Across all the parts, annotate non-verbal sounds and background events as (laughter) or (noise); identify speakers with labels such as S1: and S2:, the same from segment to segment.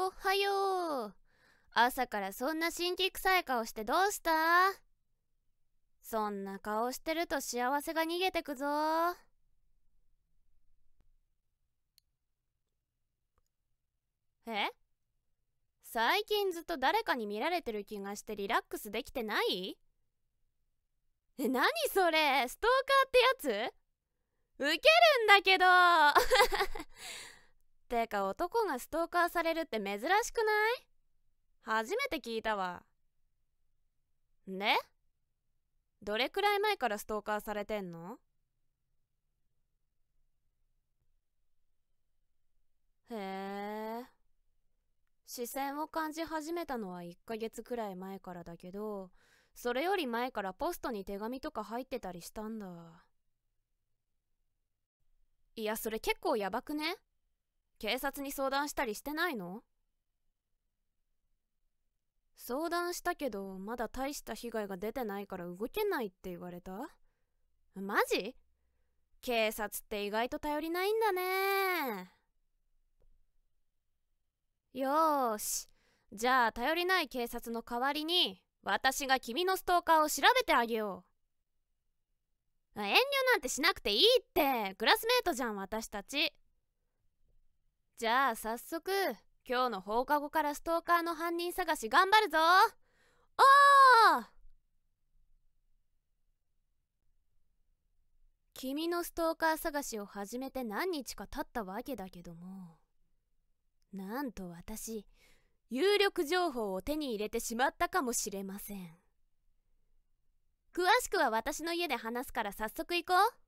S1: おはよう。朝からそんな神器臭い顔してどうしたそんな顔してると幸せが逃げてくぞ。え最近ずっと誰かに見られてる気がしてリラックスできてないえ、何それストーカーってやつウケるんだけど (laughs) てか男がストーカーされるって珍しくない初めて聞いたわ。ねどれくらい前からストーカーされてんのへえ視線を感じ始めたのは1ヶ月くらい前からだけどそれより前からポストに手紙とか入ってたりしたんだいやそれ結構やばくね警察に相談したりしてないの相談したけどまだ大した被害が出てないから動けないって言われたマジ警察って意外と頼りないんだねよーしじゃあ頼りない警察の代わりに私が君のストーカーを調べてあげよう遠慮なんてしなくていいってクラスメートじゃん私たちじゃあ早速今日の放課後からストーカーの犯人探し頑張るぞおー君のストーカー探しを始めて何日か経ったわけだけどもなんと私有力情報を手に入れてしまったかもしれません詳しくは私の家で話すから早速行こう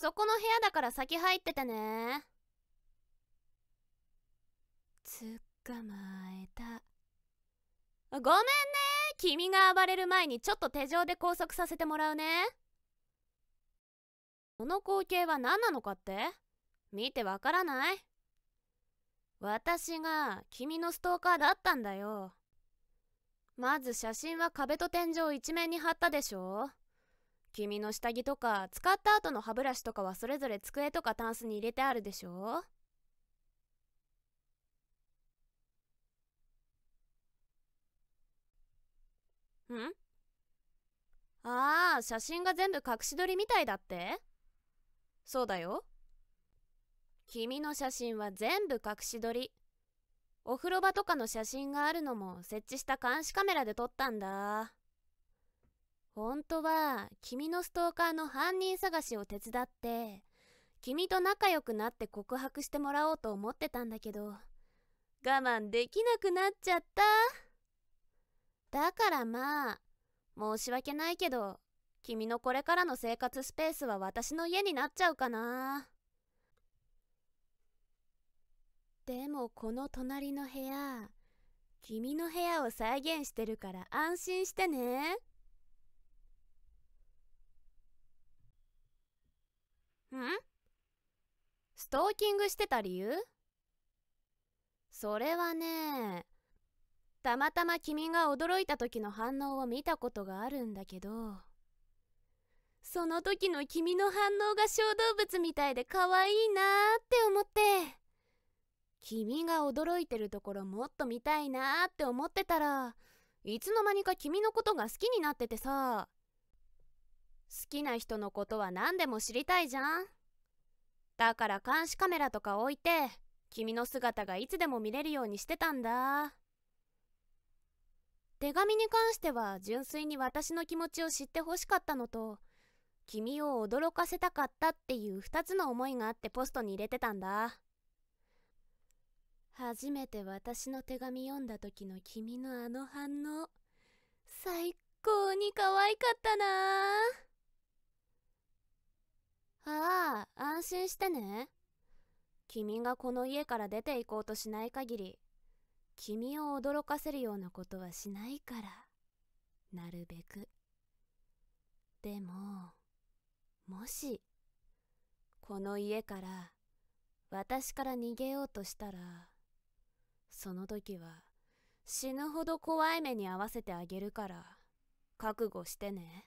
S1: そこの部屋だから先入っててね捕まえたごめんね君が暴れる前にちょっと手錠で拘束させてもらうねこの光景は何なのかって見てわからない私が君のストーカーだったんだよまず写真は壁と天井を一面に貼ったでしょ君の下着とか使った後の歯ブラシとかはそれぞれ机とかタンスに入れてあるでしょんああ写真が全部隠し撮りみたいだってそうだよ君の写真は全部隠し撮りお風呂場とかの写真があるのも設置した監視カメラで撮ったんだ本当は君のストーカーの犯人探しを手伝って君と仲良くなって告白してもらおうと思ってたんだけど我慢できなくなっちゃっただからまあ申し訳ないけど君のこれからの生活スペースは私の家になっちゃうかなでもこの隣の部屋君の部屋を再現してるから安心してね。ストーキングしてた理由それはねたまたま君が驚いた時の反応を見たことがあるんだけどその時の君の反応が小動物みたいで可愛いなーって思って君が驚いてるところもっと見たいなーって思ってたらいつの間にか君のことが好きになっててさきな人のことは何でも知りたいじゃんだから監視カメラとか置いて君の姿がいつでも見れるようにしてたんだ手紙に関しては純粋に私の気持ちを知ってほしかったのと君を驚かせたかったっていう2つの思いがあってポストに入れてたんだ初めて私の手紙読んだ時の君のあの反応最高に可愛かったなああ、安心してね。君がこの家から出て行こうとしない限り、君を驚かせるようなことはしないから、なるべく。でも、もし、この家から、私から逃げようとしたら、その時は、死ぬほど怖い目に遭わせてあげるから、覚悟してね。